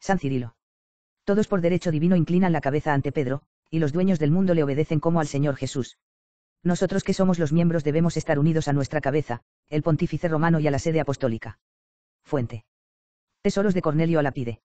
San Cirilo. Todos por derecho divino inclinan la cabeza ante Pedro, y los dueños del mundo le obedecen como al Señor Jesús. Nosotros que somos los miembros debemos estar unidos a nuestra cabeza, el pontífice romano y a la sede apostólica. Fuente. Tesoros de Cornelio pide.